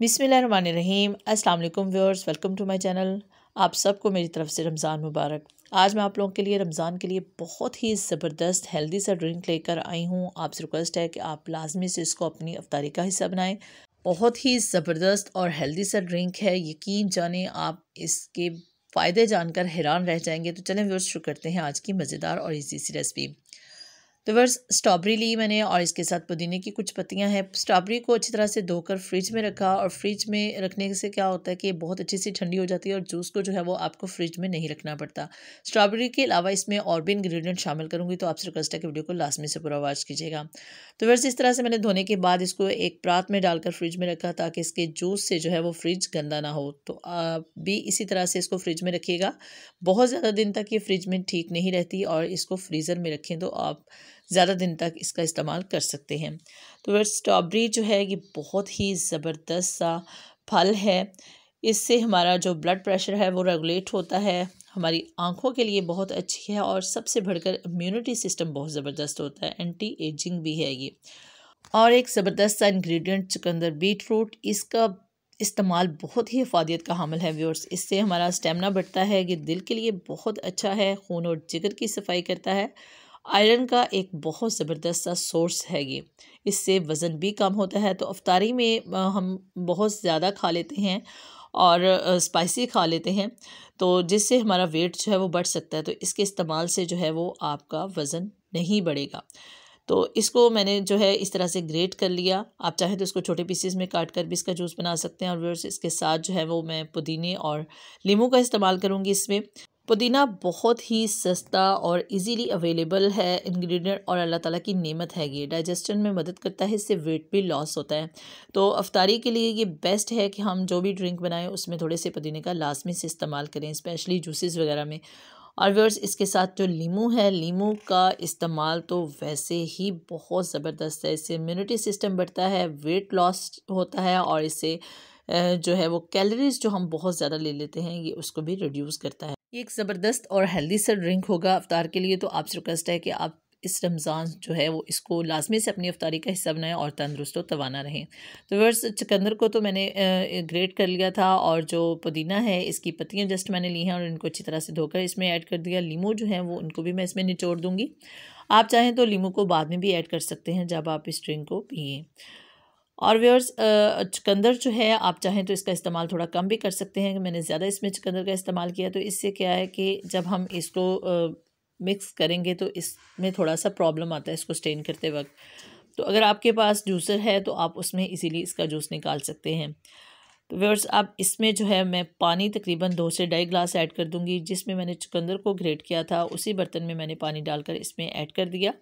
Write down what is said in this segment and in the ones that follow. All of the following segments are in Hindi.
बिसमीम अल्लाम viewers welcome to my channel आप सबको मेरी तरफ से रमज़ान मुबारक आज मैं आप लोगों के लिए रमज़ान के लिए बहुत ही ज़बरदस्त हेल्दी सा ड्रिंक लेकर आई हूँ आपसे रिक्वेस्ट है कि आप लाजमी से इसको अपनी अफ्तारी का हिस्सा बनाएं बहुत ही ज़बरदस्त और हेल्दी सा ड्रिंक है यकीन जाने आप इसके फ़ायदे जानकर हैरान रह जाएंगे तो चलें व्यवर्स शुरू करते हैं आज की मज़ेदार और ईजी सी रेसिपी तो वर्स स्ट्रॉबेरी ली मैंने और इसके साथ पुदीने की कुछ पत्तियां हैं स्ट्रॉबेरी को अच्छी तरह से धोकर फ्रिज में रखा और फ्रिज में रखने से क्या होता है कि बहुत अच्छी सी ठंडी हो जाती है और जूस को जो है वो आपको फ्रिज में नहीं रखना पड़ता स्ट्रॉबेरी के अलावा इसमें और भी इंग्रीडियंट शामिल करूँगी तो आपसे रिक्वेस्ट है कि वीडियो को लास्ट में से पूरा वॉच कीजिएगा तो वर्स इस तरह से मैंने धोने के बाद इसको एक प्रात में डालकर फ्रिज में रखा ताकि इसके जूस से जो है वो फ्रिज गंदा ना हो तो आप भी इसी तरह से इसको फ्रिज में रखिएगा बहुत ज़्यादा दिन तक ये फ्रिज में ठीक नहीं रहती और इसको फ्रीज़र में रखें तो आप ज़्यादा दिन तक इसका इस्तेमाल कर सकते हैं तो वह स्ट्रॉबेरी जो है ये बहुत ही ज़बरदस्त सा फल है इससे हमारा जो ब्लड प्रेशर है वो रेगुलेट होता है हमारी आँखों के लिए बहुत अच्छी है और सबसे बढ़कर इम्यूनिटी सिस्टम बहुत ज़बरदस्त होता है एंटी एजिंग भी है ये और एक ज़बरदस्त सा इंग्रेडिएंट चुकंदर बीट फ्रूट इसका इस्तेमाल बहुत ही अफादियत का हामिल है व्यूअर्स इससे हमारा स्टेमिना बढ़ता है ये दिल के लिए बहुत अच्छा है खून और जिगर की सफाई करता है आयरन का एक बहुत ज़बरदस्त सा सोर्स है ये इससे वज़न भी कम होता है तो अफ्तारी में हम बहुत ज़्यादा खा लेते हैं और स्पाइसी खा लेते हैं तो जिससे हमारा वेट जो है वो बढ़ सकता है तो इसके इस्तेमाल से जो है वो आपका वज़न नहीं बढ़ेगा तो इसको मैंने जो है इस तरह से ग्रेट कर लिया आप चाहें तो इसको छोटे पीसेस में काट कर भी इसका जूस बना सकते हैं और व्यूअर्स इसके साथ जो है वो मैं पुदीने और लीमू का इस्तेमाल करूँगी इसमें पुदीना बहुत ही सस्ता और इजीली अवेलेबल है इंग्रेडिएंट और अल्लाह ताला की नेमत है ये डाइजेशन में मदद करता है इससे वेट भी लॉस होता है तो अफ्तारी के लिए ये बेस्ट है कि हम जो भी ड्रिंक बनाएं उसमें थोड़े से पुदीने का लाजमी से इस्तेमाल करें स्पेशली जूसेस वगैरह में और व्यवर्स इसके साथ जो लीमू है लीमू का इस्तेमाल तो वैसे ही बहुत ज़बरदस्त है इससे इम्यूनिटी सिस्टम बढ़ता है वेट लॉस होता है और इससे जो है वो कैलोरीज़ जो हम बहुत ज़्यादा ले लेते हैं ये उसको भी रिड्यूस करता है ये एक ज़बरदस्त और हेल्दी सा ड्रिंक होगा अफ्तार के लिए तो आपसे रिक्वेस्ट है कि आप इस रमज़ान जो है वो इसको लाजमी से अपनी अफ्तारी का हिस्सा बनाएं और तंदरुस्त और तवाना रहें तो वर्स चकंदर को तो मैंने ग्रेट कर लिया था और जो पुदीना है इसकी पत्तियाँ जस्ट मैंने ली हैं और इनको अच्छी तरह से धोकर इसमें ऐड कर दिया लीमू जो है वो उनको भी मैं इसमें निचोड़ दूँगी आप चाहें तो लीमू को बाद में भी ऐड कर सकते हैं जब आप इस ड्रिंक को पिए और व्यवर्स चुकंदर जो है आप चाहें तो इसका इस्तेमाल थोड़ा कम भी कर सकते हैं मैंने ज़्यादा इसमें चुकंदर का इस्तेमाल किया तो इससे क्या है कि जब हम इसको मिक्स करेंगे तो इसमें थोड़ा सा प्रॉब्लम आता है इसको स्टेन करते वक्त तो अगर आपके पास जूसर है तो आप उसमें इजीली इसका जूस निकाल सकते हैं तो व्यवर्स आप इसमें जो है मैं पानी तकरीबन दो से ढाई ग्लास ऐड कर दूंगी जिसमें मैंने चुकंदर को ग्रेट किया था उसी बर्तन में मैंने पानी डालकर इसमें ऐड कर दिया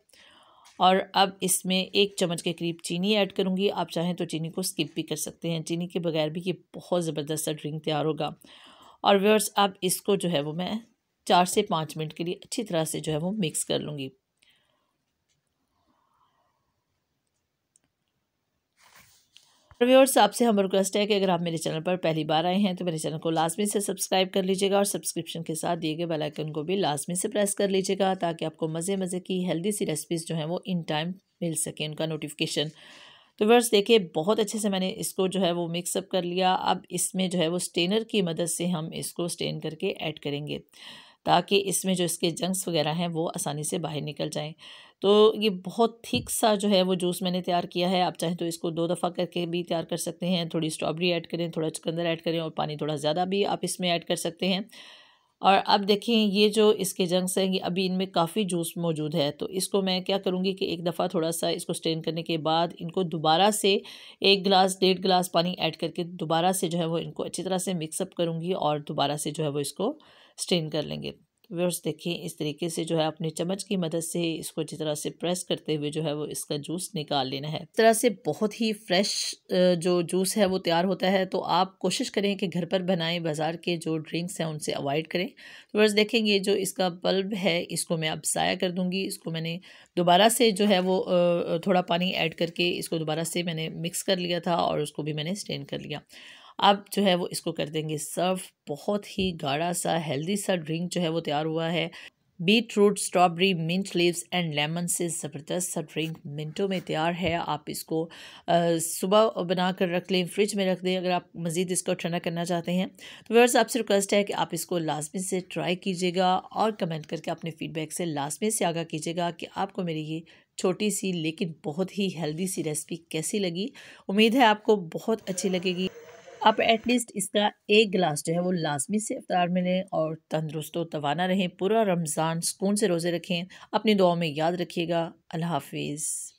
और अब इसमें एक चम्मच के करीब चीनी ऐड करूँगी आप चाहें तो चीनी को स्किप भी कर सकते हैं चीनी के बगैर भी ये बहुत ज़बरदस्त ड्रिंक तैयार होगा और व्यवर्स अब इसको जो है वो मैं चार से पाँच मिनट के लिए अच्छी तरह से जो है वो मिक्स कर लूँगी व्यवर्स आपसे हम रिक्वेस्ट है कि अगर आप मेरे चैनल पर पहली बार आए हैं तो मेरे चैनल को लाजमी से सब्सक्राइब कर लीजिएगा और सब्सक्रिप्शन के साथ दिए गए बेलाइकन को भी लाजमी से प्रेस कर लीजिएगा ताकि आपको मज़े मज़े की हेल्दी सी रेसिपीज़ जो हैं वो इन टाइम मिल सके उनका नोटिफिकेशन तो व्यवर्स देखिए बहुत अच्छे से मैंने इसको जो है वो मिक्सअप कर लिया अब इसमें जो है वो स्टेनर की मदद से हम इसको स्टेन करके ऐड करेंगे ताकि इसमें जो इसके जंक्स वगैरह हैं वो आसानी से बाहर निकल जाएँ तो ये बहुत थिक सा जो है वो जूस मैंने तैयार किया है आप चाहें तो इसको दो दफ़ा करके भी तैयार कर सकते हैं थोड़ी स्ट्रॉबेरी ऐड करें थोड़ा चुकंदर ऐड करें और पानी थोड़ा ज़्यादा भी आप इसमें ऐड कर सकते हैं और अब देखें ये जो इसके जंक्स हैं ये अभी इनमें काफ़ी जूस मौजूद है तो इसको मैं क्या करूँगी कि एक दफ़ा थोड़ा सा इसको स्ट्रेन करने के बाद इनको दोबारा से एक गिलास डेढ़ गिलास पानी ऐड करके दोबारा से जो है वो इनको अच्छी तरह से मिक्सअप करूँगी और दोबारा से जो है वो इसको स्ट्रेन कर लेंगे व्यवर्स देखें इस तरीके से जो है अपने चम्मच की मदद से इसको अच्छी तरह से प्रेस करते हुए जो है वो इसका जूस निकाल लेना है इस तरह से बहुत ही फ्रेश जो जूस है वो तैयार होता है तो आप कोशिश करें कि घर पर बनाएं बाज़ार के जो ड्रिंक्स हैं उनसे अवॉइड करें तो व्यवर्स देखें ये जो इसका बल्ब है इसको मैं अब ज़ाया कर दूँगी इसको मैंने दोबारा से जो है वो थोड़ा पानी ऐड करके इसको दोबारा से मैंने मिक्स कर लिया था और उसको भी मैंने स्टेन कर लिया अब जो है वो इसको कर देंगे सर्व बहुत ही गाढ़ा सा हेल्दी सा ड्रिंक जो है वो तैयार हुआ है beetroot strawberry mint leaves and lemon से ज़बरदस्त सा ड्रिंक मिनटों में तैयार है आप इसको सुबह बना कर रख लें फ्रिज में रख दें अगर आप मज़ीद इसको ठंडा करना चाहते हैं तो व्यवर्स आपसे रिक्वेस्ट है कि आप इसको लाजमी से ट्राई कीजिएगा और कमेंट करके अपने फीडबैक से लाजमी से आगा कीजिएगा कि आपको मेरी ये छोटी सी लेकिन बहुत ही हेल्दी सी रेसिपी कैसी लगी उम्मीद है आपको बहुत अच्छी लगेगी आप एटलीस्ट इसका एक गिलास जो है वो लाजमी से अफ्तार में लें और तंदरुस्त तोाना रहें पूरा रमज़ान सुकून से रोज़े रखें अपनी दुआ में याद रखिएगा अल्लाह हाफिज़